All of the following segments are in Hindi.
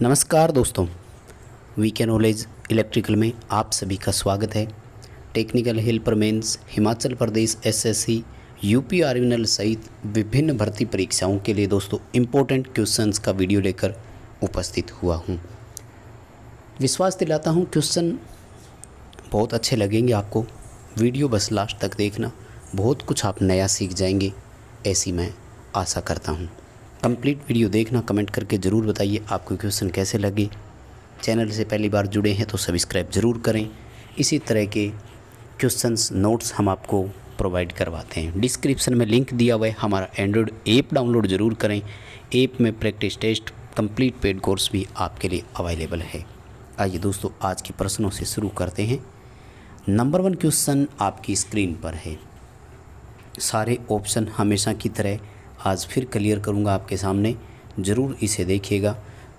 नमस्कार दोस्तों वी के नॉलेज इलेक्ट्रिकल में आप सभी का स्वागत है technical helper mains Himachal Pradesh SSC UP आर्मिनल सहित विभिन्न भर्ती परीक्षाओं के लिए दोस्तों इम्पोर्टेंट क्वेश्चंस का वीडियो लेकर उपस्थित हुआ हूँ विश्वास दिलाता हूँ क्वेश्चन बहुत अच्छे लगेंगे आपको वीडियो बस लास्ट तक देखना बहुत कुछ आप नया सीख जाएंगे ऐसी मैं आशा करता हूँ कंप्लीट वीडियो देखना कमेंट करके ज़रूर बताइए आपको क्वेश्चन कैसे लगे चैनल से पहली बार जुड़े हैं तो सब्सक्राइब ज़रूर करें इसी तरह के क्वेश्चंस नोट्स हम आपको प्रोवाइड करवाते हैं डिस्क्रिप्शन में लिंक दिया हुआ है हमारा एंड्रॉयड ऐप डाउनलोड ज़रूर करें ऐप में practice test complete paid course भी आपके लिए अवेलेबल है आइए दोस्तों आज के प्रश्नों से शुरू करते हैं नंबर वन क्वेश्चन आपकी स्क्रीन पर है सारे ऑप्शन हमेशा की तरह आज फिर क्लियर करूँगा आपके सामने ज़रूर इसे देखिएगा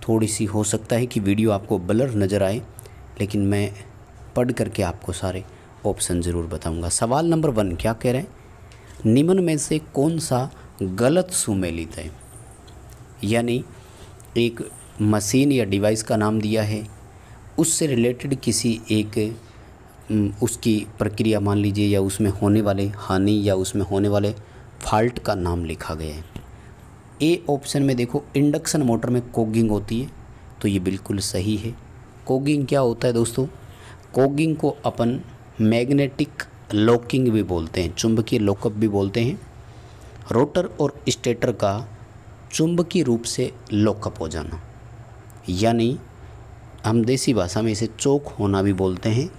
थोड़ी सी हो सकता है कि वीडियो आपको ब्लर नज़र आए लेकिन मैं पढ़ करके आपको सारे ऑप्शन ज़रूर बताऊंगा सवाल नंबर वन क्या कह रहे हैं निम्न में से कौन सा गलत सुमेलित है यानी एक मशीन या डिवाइस का नाम दिया है उससे रिलेटेड किसी एक उसकी प्रक्रिया मान लीजिए या उसमें होने वाले हानि या उसमें होने वाले फाल्ट का नाम लिखा गया है ए ऑप्शन में देखो इंडक्शन मोटर में कोगिंग होती है तो ये बिल्कुल सही है कोगिंग क्या होता है दोस्तों कोगिंग को अपन मैग्नेटिक लॉकिंग भी बोलते हैं चुंबकीय लॉकअप भी बोलते हैं रोटर और स्टेटर का चुंबकीय रूप से लॉकअप हो जाना यानी हम देसी भाषा में इसे चौक होना भी बोलते हैं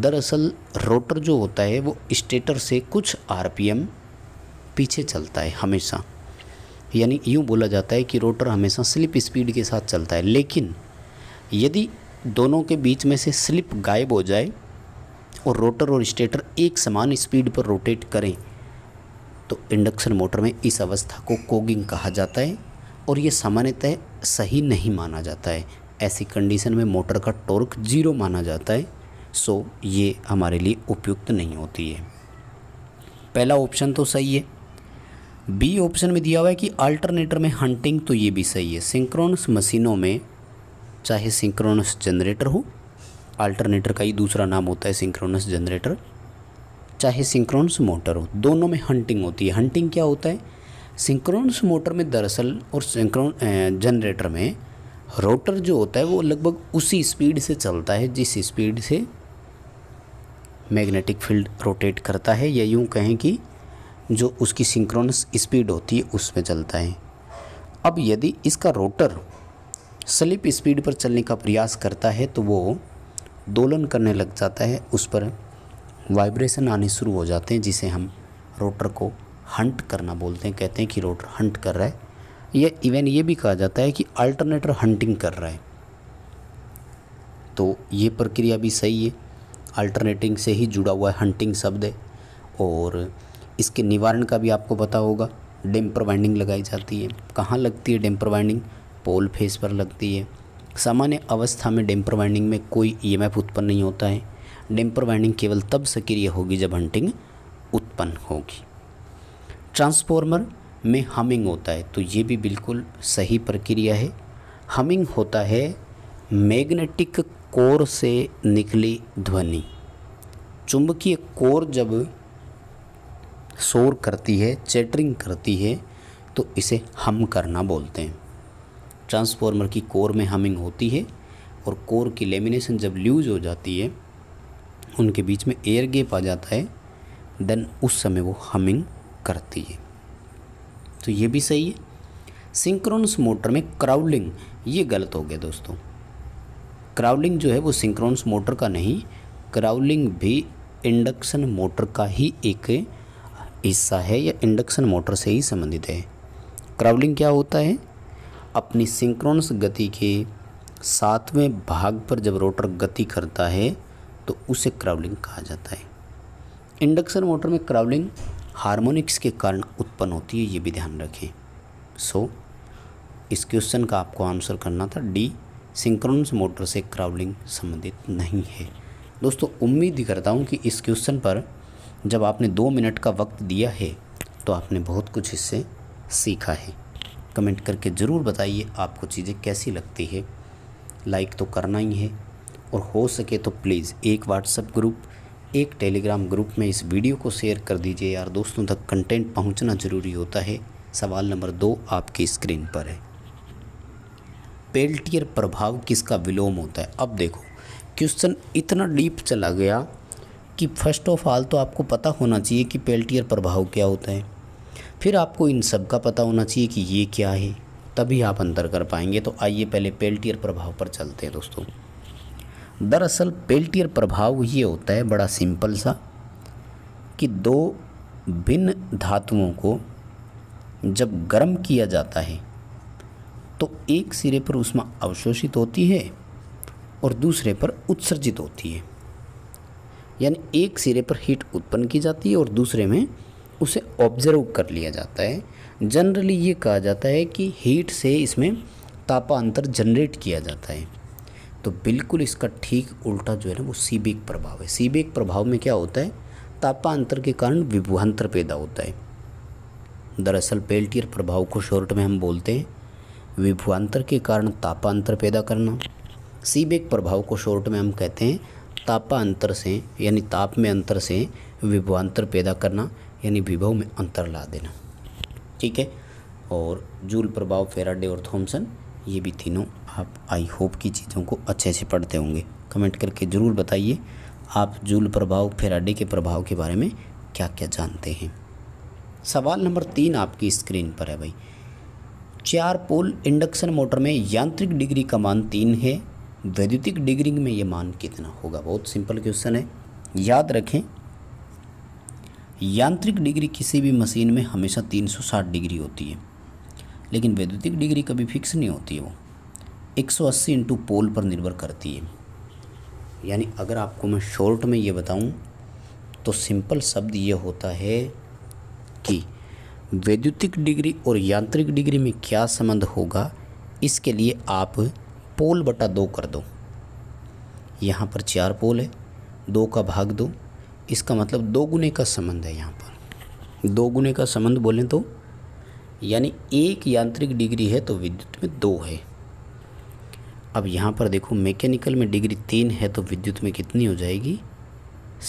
दरअसल रोटर जो होता है वो स्टेटर से कुछ आरपीएम पीछे चलता है हमेशा यानी यूँ बोला जाता है कि रोटर हमेशा स्लिप स्पीड के साथ चलता है लेकिन यदि दोनों के बीच में से स्लिप गायब हो जाए और रोटर और स्टेटर एक समान स्पीड पर रोटेट करें तो इंडक्शन मोटर में इस अवस्था को कोगिंग कहा जाता है और ये सामान्यतः सही नहीं माना जाता है ऐसी कंडीशन में मोटर का टॉर्क जीरो माना जाता है सो ये हमारे लिए उपयुक्त नहीं होती है पहला ऑप्शन तो सही है बी ऑप्शन में दिया हुआ है कि अल्टरनेटर में हंटिंग तो ये भी सही है सिंक्रोनस मशीनों में चाहे सिंक्रोनस जनरेटर हो अल्टरनेटर का ही दूसरा नाम होता है सिंक्रोनस जनरेटर चाहे सिंक्रोनस मोटर हो दोनों में हंटिंग होती है हंटिंग क्या होता है सिंक्रोनस मोटर में दरअसल और सिंक्रोन जनरेटर में रोटर जो होता है वो लगभग उसी स्पीड से चलता है जिस स्पीड से मैग्नेटिक फील्ड रोटेट करता है या यूँ कहें कि जो उसकी सिंक्रोनस स्पीड होती है उसमें चलता है अब यदि इसका रोटर स्लिप स्पीड पर चलने का प्रयास करता है तो वो दोलन करने लग जाता है उस पर वाइब्रेशन आने शुरू हो जाते हैं जिसे हम रोटर को हंट करना बोलते हैं कहते हैं कि रोटर हंट कर रहा है या इवन ये भी कहा जाता है कि अल्टरनेटर हंटिंग कर रहा है तो ये प्रक्रिया भी सही है अल्टरनेटिंग से ही जुड़ा हुआ है हंटिंग शब्द है और इसके निवारण का भी आपको पता होगा डेम्पर वाइंडिंग लगाई जाती है कहाँ लगती है डेम्पर वाइंडिंग पोल फेस पर लगती है सामान्य अवस्था में डेम्पर वाइंडिंग में कोई ई e उत्पन्न नहीं होता है डेम्पर वाइंडिंग केवल तब सक्रिय होगी जब हंटिंग उत्पन्न होगी ट्रांसफॉर्मर में हमिंग होता है तो ये भी बिल्कुल सही प्रक्रिया है हमिंग होता है मैग्नेटिक कोर से निकली ध्वनि चुंबकीय कोर जब शोर करती है चैटरिंग करती है तो इसे हम करना बोलते हैं ट्रांसफार्मर की कोर में हमिंग होती है और कोर की लेमिनेशन जब लूज हो जाती है उनके बीच में एयर गेप आ जाता है देन उस समय वो हमिंग करती है तो ये भी सही है सिंक्रोनस मोटर में क्राउलिंग ये गलत हो गया दोस्तों क्राउलिंग जो है वो सिंक्रोनस मोटर का नहीं क्राउलिंग भी इंडक्शन मोटर का ही एक हिस्सा है या इंडक्शन मोटर से ही संबंधित है क्राउलिंग क्या होता है अपनी सिंक्रोनस गति के सातवें भाग पर जब रोटर गति करता है तो उसे क्राउलिंग कहा जाता है इंडक्शन मोटर में क्राउलिंग हार्मोनिक्स के कारण उत्पन्न होती है ये भी ध्यान रखें सो so, इस क्वेश्चन का आपको आंसर करना था डी सिंक्रोनस मोटर से क्राउलिंग संबंधित नहीं है दोस्तों उम्मीद करता हूँ कि इस क्वेश्चन पर जब आपने दो मिनट का वक्त दिया है तो आपने बहुत कुछ इससे सीखा है कमेंट करके ज़रूर बताइए आपको चीज़ें कैसी लगती है लाइक तो करना ही है और हो सके तो प्लीज़ एक व्हाट्सएप ग्रुप एक टेलीग्राम ग्रुप में इस वीडियो को शेयर कर दीजिए यार दोस्तों तक कंटेंट पहुंचना ज़रूरी होता है सवाल नंबर दो आपकी स्क्रीन पर है पेल्टियर प्रभाव किसका विलोम होता है अब देखो क्वेश्चन इतना डीप चला गया कि फ़र्स्ट ऑफ ऑल तो आपको पता होना चाहिए कि पेल्टियर प्रभाव क्या होता है फिर आपको इन सब का पता होना चाहिए कि ये क्या है तभी आप अंतर कर पाएंगे तो आइए पहले पेल्टियर प्रभाव पर चलते हैं दोस्तों दरअसल पेल्टियर प्रभाव ये होता है बड़ा सिंपल सा कि दो भिन्न धातुओं को जब गर्म किया जाता है तो एक सिरे पर उसमें अवशोषित होती है और दूसरे पर उत्सर्जित होती है यानी एक सिरे पर हीट उत्पन्न की जाती है और दूसरे में उसे ऑब्जर्व कर लिया जाता है जनरली ये कहा जाता है कि हीट से इसमें तापांतर जनरेट किया जाता है तो बिल्कुल इसका ठीक उल्टा जो है ना वो सीबेक प्रभाव है सीबेक प्रभाव में क्या होता है तापांतर के कारण विभुहांतर पैदा होता है दरअसल पेल्टियर प्रभाव को शॉर्ट में हम बोलते हैं विभुआंतर के कारण तापांतर पैदा करना सीबेक प्रभाव को शॉर्ट में हम कहते हैं तापा अंतर से यानी ताप में अंतर से विभवांतर पैदा करना यानी विभव में अंतर ला देना ठीक है और जूल प्रभाव फेराडे और थॉमसन ये भी तीनों आप आई होप की चीज़ों को अच्छे से पढ़ते होंगे कमेंट करके ज़रूर बताइए आप जूल प्रभाव फेराडे के प्रभाव के बारे में क्या क्या जानते हैं सवाल नंबर तीन आपकी स्क्रीन पर है भाई चार पोल इंडक्शन मोटर में यांत्रिक डिग्री का मान तीन है वैद्युतिक डिग्री में ये मान कितना होगा बहुत सिंपल क्वेश्चन है याद रखें यांत्रिक डिग्री किसी भी मशीन में हमेशा 360 डिग्री होती है लेकिन वैद्युतिक डिग्री कभी फिक्स नहीं होती है वो 180 सौ अस्सी इंटू पोल पर निर्भर करती है यानी अगर आपको मैं शॉर्ट में ये बताऊं तो सिंपल शब्द ये होता है कि वैद्युतिक डिग्री और यांत्रिक डिग्री में क्या संबंध होगा इसके लिए आप पोल बटा दो कर दो यहाँ पर चार पोल है दो का भाग दो इसका मतलब दो गुने का संबंध है यहाँ पर दो गुने का संबंध बोलें तो यानी एक यांत्रिक डिग्री है तो विद्युत में दो है अब यहाँ पर देखो मैकेनिकल में डिग्री तीन है तो विद्युत में कितनी हो जाएगी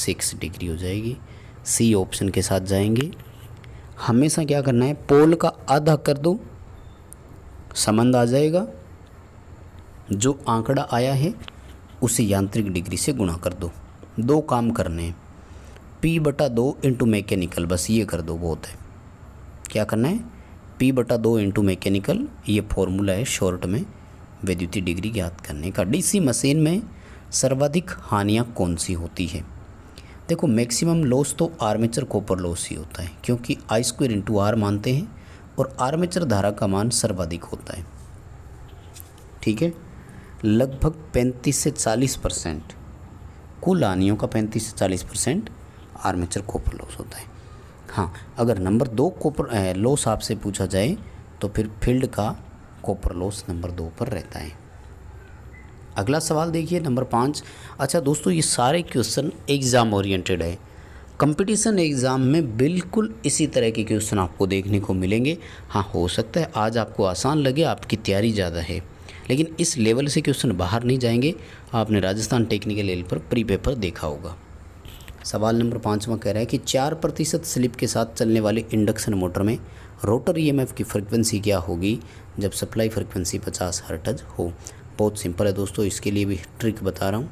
सिक्स डिग्री हो जाएगी सी ऑप्शन के साथ जाएंगे हमेशा क्या करना है पोल का आधा कर दो संबंध आ जाएगा जो आंकड़ा आया है उसे यांत्रिक डिग्री से गुणा कर दो दो काम करने हैं पी बटा दो इंटू मैकेनिकल बस ये कर दो बहुत है क्या करना है पी बटा दो इंटू मैकेनिकल ये फॉर्मूला है शॉर्ट में वैद्युतीय डिग्री ज्ञात करने का डीसी मशीन में सर्वाधिक हानियाँ कौन सी होती है देखो मैक्सिमम लॉस तो आर्मेचर कॉपर लॉस ही होता है क्योंकि आई स्क्वेयर इंटू आर मानते हैं और आर्मेचर धारा का मान सर्वाधिक होता है ठीक है लगभग 35 से 40 परसेंट कुल आनियों का 35 से 40 परसेंट आर्मेचर कॉपर लॉस होता है हाँ अगर नंबर दो कॉपर लॉस आपसे पूछा जाए तो फिर फील्ड का कॉपर लॉस नंबर दो पर रहता है अगला सवाल देखिए नंबर पाँच अच्छा दोस्तों ये सारे क्वेश्चन एग्ज़ाम ओरिएंटेड है कंपटीशन एग्ज़ाम में बिल्कुल इसी तरह के क्वेश्चन आपको देखने को मिलेंगे हाँ हो सकता है आज आपको आसान लगे आपकी तैयारी ज़्यादा है लेकिन इस लेवल से क्वेश्चन बाहर नहीं जाएंगे आपने राजस्थान टेक्निकल लेवल पर प्री पेपर देखा होगा सवाल नंबर पाँचवा कह रहा है कि चार प्रतिशत स्लिप के साथ चलने वाले इंडक्शन मोटर में रोटर ईएमएफ की फ्रिक्वेंसी क्या होगी जब सप्लाई फ्रिक्वेंसी पचास हर्टज हो बहुत सिंपल है दोस्तों इसके लिए भी ट्रिक बता रहा हूँ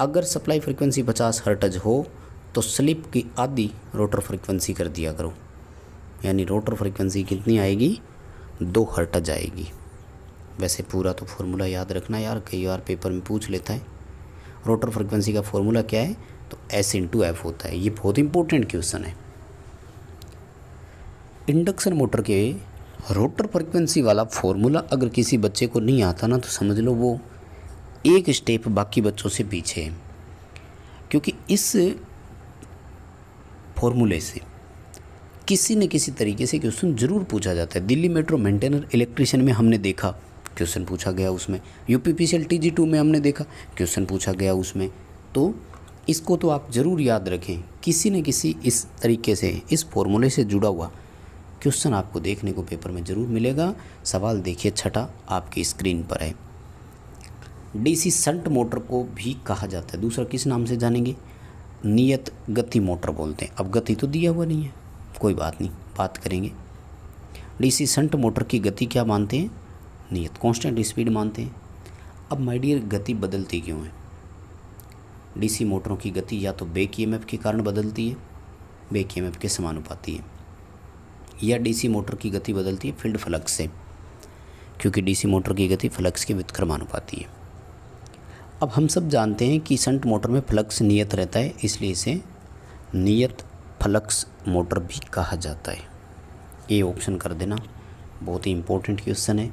अगर सप्लाई फ्रिक्वेंसी पचास हर्टज हो तो स्लिप की आधी रोटर फ्रिक्वेंसी कर दिया करो यानी रोटर फ्रिक्वेंसी कितनी आएगी दो हर्टज आएगी वैसे पूरा तो फार्मूला याद रखना यार कई बार पेपर में पूछ लेता है रोटर फ्रिक्वेंसी का फार्मूला क्या है तो एस इंटू एफ होता है ये बहुत इंपॉर्टेंट क्वेश्चन है इंडक्शन मोटर के रोटर फ्रिक्वेंसी वाला फार्मूला अगर किसी बच्चे को नहीं आता ना तो समझ लो वो एक स्टेप बाकी बच्चों से पीछे है क्योंकि इस फॉर्मूले से किसी न किसी तरीके से क्वेश्चन ज़रूर पूछा जाता है दिल्ली मेट्रो मेंटेनर इलेक्ट्रिशियन में हमने देखा क्वेश्चन पूछा गया उसमें U P P C L T G two में हमने देखा क्वेश्चन पूछा गया उसमें तो इसको तो आप ज़रूर याद रखें किसी न किसी इस तरीके से इस फॉर्मूले से जुड़ा हुआ क्वेश्चन आपको देखने को पेपर में ज़रूर मिलेगा सवाल देखिए छठा आपकी स्क्रीन पर है डीसी संट मोटर को भी कहा जाता है दूसरा किस नाम से जानेंगे नियत गति मोटर बोलते हैं अब गति तो दिया हुआ नहीं है कोई बात नहीं बात करेंगे डीसी संट मोटर की गति क्या मानते हैं नियत कांस्टेंट स्पीड मानते हैं अब माय डियर गति बदलती क्यों है डीसी मोटरों की गति या तो बेक ई के कारण बदलती है बेक ई के समानुपाती है या डीसी मोटर की गति बदलती है फील्ड फ्लक्स से क्योंकि डीसी मोटर की गति फ्लक्स के व्युत्क्रमानुपाती है अब हम सब जानते हैं कि संट मोटर में फ्लक्स नियत रहता है इसलिए इसे नियत फ्लक्स मोटर भी कहा जाता है ये ऑप्शन कर देना बहुत ही इंपॉर्टेंट क्वेश्चन है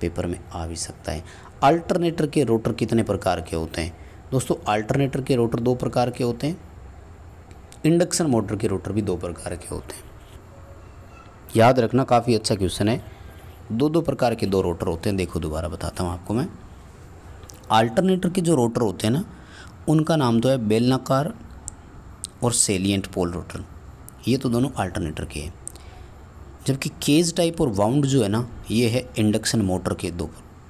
पेपर में आ भी सकता है अल्टरनेटर के रोटर कितने प्रकार के होते हैं दोस्तों अल्टरनेटर के रोटर दो प्रकार के होते हैं इंडक्शन मोटर के रोटर भी दो प्रकार के होते हैं याद रखना काफ़ी अच्छा क्वेश्चन है दो दो प्रकार के दो रोटर होते हैं देखो दोबारा बताता हूँ आपको मैं अल्टरनेटर के जो रोटर होते हैं ना उनका नाम तो है बेलनाकार और सेलियंट पोल रोटर ये तो दोनों अल्टरनेटर के हैं जबकि केज टाइप और वाउंड जो है ना ये है इंडक्शन मोटर के दो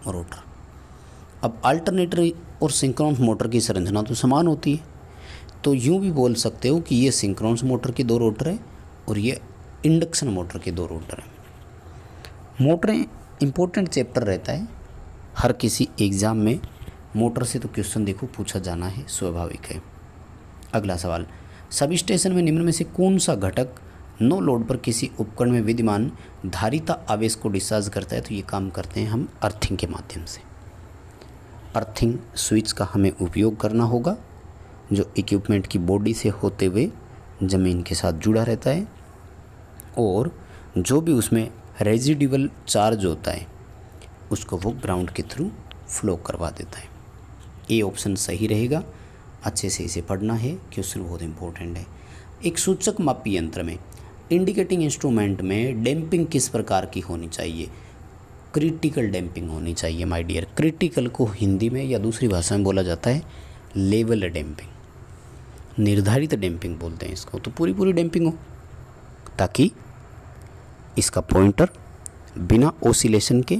रोटर अब अल्टरनेटर और सिंक्रोन्स मोटर की संरचना तो समान होती है तो यूँ भी बोल सकते हो कि ये सिंक्रोन्स मोटर के दो रोटर हैं और ये इंडक्शन मोटर के दो रोटर हैं मोटरें इम्पोर्टेंट चैप्टर रहता है हर किसी एग्ज़ाम में मोटर से तो क्वेश्चन देखो पूछा जाना है स्वाभाविक है अगला सवाल सब स्टेशन में निम्न में से कौन सा घटक नो लोड पर किसी उपकरण में विद्यमान धारिता आवेश को डिस्चार्ज करता है तो ये काम करते हैं हम अर्थिंग के माध्यम से अर्थिंग स्विच का हमें उपयोग करना होगा जो इक्विपमेंट की बॉडी से होते हुए ज़मीन के साथ जुड़ा रहता है और जो भी उसमें रेजिडिबल चार्ज होता है उसको वो ग्राउंड के थ्रू फ्लो करवा देता है ये ऑप्शन सही रहेगा अच्छे से इसे पढ़ना है क्यों सिर्फ बहुत इम्पोर्टेंट है एक सूचक मापी यंत्र में इंडिकेटिंग इंस्ट्रूमेंट में डैम्पिंग किस प्रकार की होनी चाहिए क्रिटिकल डैम्पिंग होनी चाहिए माय डियर क्रिटिकल को हिंदी में या दूसरी भाषा में बोला जाता है लेवल डैम्पिंग निर्धारित डैम्पिंग बोलते हैं इसको तो पूरी पूरी डैम्पिंग हो ताकि इसका पॉइंटर बिना ओसिलेशन के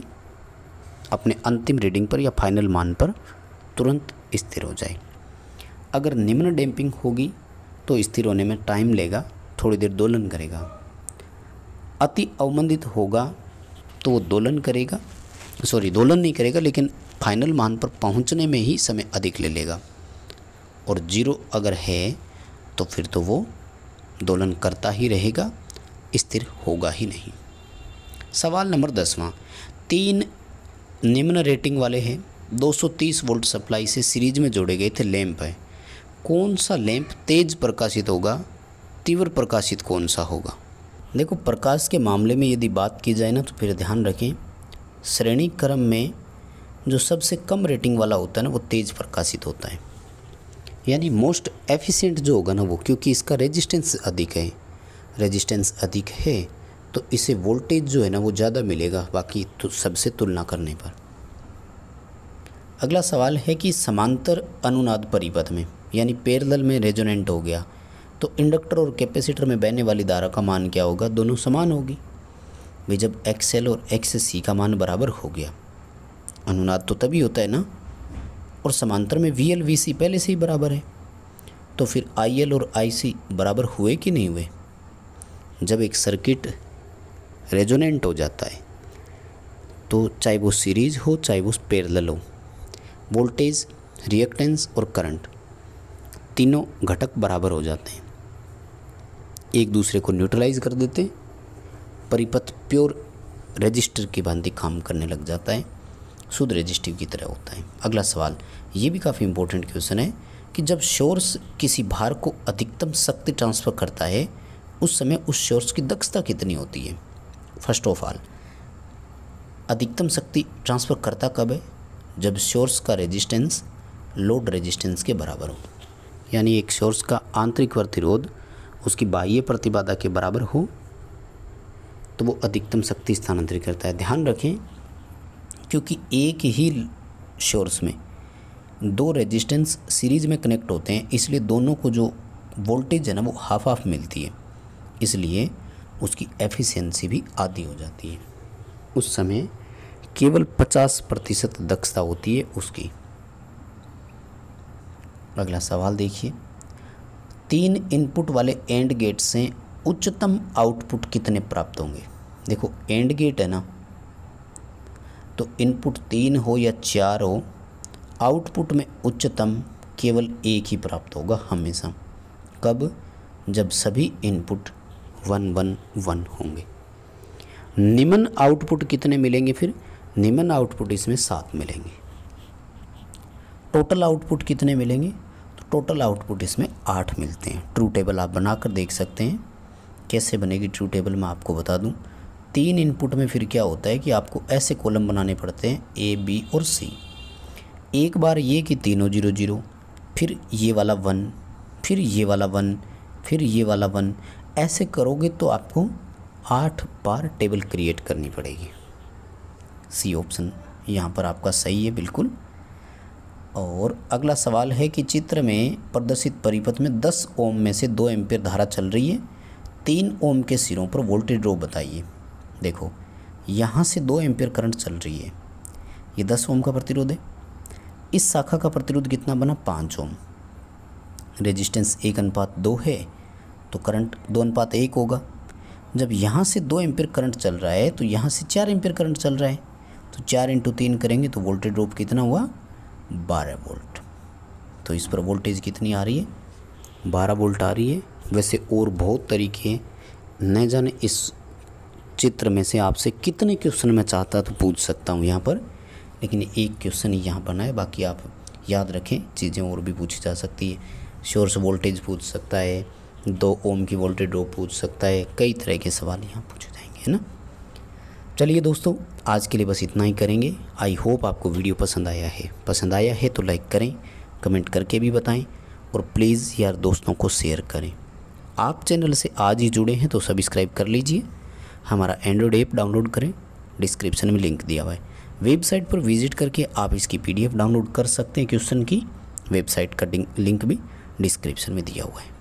अपने अंतिम रीडिंग पर या फाइनल मान पर तुरंत स्थिर हो जाए अगर निम्न डैम्पिंग होगी तो स्थिर होने में टाइम लेगा थोड़ी देर दोलन करेगा अति अवमंदित होगा तो वो दोलन करेगा सॉरी दोलन नहीं करेगा लेकिन फाइनल मान पर पहुंचने में ही समय अधिक ले लेगा और जीरो अगर है तो फिर तो वो दोलन करता ही रहेगा स्थिर होगा ही नहीं सवाल नंबर दसवां तीन निम्न रेटिंग वाले हैं 230 वोल्ट सप्लाई से सीरीज में जोड़े गए थे लैंप है कौन सा लैंप तेज प्रकाशित होगा तीव्र प्रकाशित कौन सा होगा देखो प्रकाश के मामले में यदि बात की जाए ना तो फिर ध्यान रखें श्रेणी क्रम में जो सबसे कम रेटिंग वाला होता है ना वो तेज़ प्रकाशित होता है यानी मोस्ट एफिशिएंट जो होगा ना वो क्योंकि इसका रेजिस्टेंस अधिक है रेजिस्टेंस अधिक है तो इसे वोल्टेज जो है ना वो ज़्यादा मिलेगा बाकी तो सबसे तुलना करने पर अगला सवाल है कि समांतर अनुनाद परिपथ में यानी पैरेलल में रेजोनेंट हो गया तो इंडक्टर और कैपेसिटर में बहने वाली धारा का मान क्या होगा दोनों समान होगी वे जब एक्स एल और एक्स सी का मान बराबर हो गया अनुनाद तो तभी होता है ना और समांतर में वी एल वी सी पहले से ही बराबर है तो फिर आई एल और आई सी बराबर हुए कि नहीं हुए जब एक सर्किट रेजोनेंट हो जाता है तो चाहे वो सीरीज़ हो चाहे वो पैरेलल हो वोल्टेज रिएक्टेंस और करंट तीनों घटक बराबर हो जाते हैं एक दूसरे को न्यूट्रलाइज कर देते हैं परिपथ प्योर रजिस्टर के भांति काम करने लग जाता है शुद्ध रजिस्टिव की तरह होता है अगला सवाल ये भी काफ़ी इंपॉर्टेंट क्वेश्चन है कि जब शोर्स किसी भार को अधिकतम शक्ति ट्रांसफ़र करता है उस समय उस शोर्स की दक्षता कितनी होती है फर्स्ट ऑफ ऑल अधिकतम शक्ति ट्रांसफ़र करता कब है जब शोर्स का रेजिस्टेंस लोड रेजिस्टेंस के बराबर हो यानी एक शोर्स का आंतरिक प्रतिरोध उसकी बाह्य प्रतिबाधा के बराबर हो तो वो अधिकतम शक्ति स्थानांतरित करता है ध्यान रखें क्योंकि एक ही शोर्स में दो रेजिस्टेंस सीरीज में कनेक्ट होते हैं इसलिए दोनों को जो वोल्टेज है ना वो हाफ हाफ मिलती है इसलिए उसकी एफिशिएंसी भी आधी हो जाती है उस समय केवल 50 प्रतिशत दक्षता होती है उसकी अगला सवाल देखिए तीन इनपुट वाले एंड गेट से उच्चतम आउटपुट कितने प्राप्त होंगे देखो एंड गेट है ना तो इनपुट तीन हो या चार हो आउटपुट में उच्चतम केवल एक ही प्राप्त होगा हमेशा कब जब सभी इनपुट वन वन वन होंगे निम्न आउटपुट कितने मिलेंगे फिर निम्न आउटपुट इसमें सात मिलेंगे टोटल आउटपुट कितने मिलेंगे टोटल आउटपुट इसमें आठ मिलते हैं ट्रू टेबल आप बनाकर देख सकते हैं कैसे बनेगी ट्रू टेबल मैं आपको बता दूं तीन इनपुट में फिर क्या होता है कि आपको ऐसे कॉलम बनाने पड़ते हैं ए बी और सी एक बार ये कि तीनों जीरो जीरो फिर ये वाला वन फिर ये वाला वन फिर ये वाला वन ऐसे करोगे तो आपको आठ बार टेबल क्रिएट करनी पड़ेगी सी ऑप्शन यहाँ पर आपका सही है बिल्कुल और अगला सवाल है कि चित्र में प्रदर्शित परिपथ में 10 ओम में से दो एम्पियर धारा चल रही है तीन ओम के सिरों पर वोल्टेज ड्रॉप बताइए देखो यहाँ से दो एम्पियर करंट चल रही है ये दस ओम का प्रतिरोध है इस शाखा का प्रतिरोध कितना बना पाँच ओम रेजिस्टेंस एक अनुपात दो है तो करंट दो अनुपात एक होगा जब यहाँ से दो एम्पियर करंट चल रहा है तो यहाँ से चार एम्पियर करंट चल रहा है तो चार इंटू तीन करेंगे तो वोल्टेज ड्रॉप कितना हुआ बारह वोल्ट तो इस पर वोल्टेज कितनी आ रही है बारह वोल्ट आ रही है वैसे और बहुत तरीके हैं न जाने इस चित्र में से आपसे कितने क्वेश्चन मैं चाहता तो पूछ सकता हूँ यहाँ पर लेकिन एक क्वेश्चन यहाँ बनाए है बाकी आप याद रखें चीज़ें और भी पूछी जा सकती है शोर से वोल्टेज पूछ सकता है दो ओम की वोल्टेज ड्रॉप पूछ सकता है कई तरह के सवाल यहाँ पूछे जाएंगे है ना चलिए दोस्तों आज के लिए बस इतना ही करेंगे आई होप आपको वीडियो पसंद आया है पसंद आया है तो लाइक करें कमेंट करके भी बताएं और प्लीज़ यार दोस्तों को शेयर करें आप चैनल से आज ही जुड़े हैं तो सब्सक्राइब कर लीजिए हमारा एंड्रॉयड ऐप डाउनलोड करें डिस्क्रिप्शन में लिंक दिया हुआ है वेबसाइट पर विजिट करके आप इसकी पी डाउनलोड कर सकते हैं क्वेश्चन की वेबसाइट का लिंक भी डिस्क्रिप्शन में दिया हुआ है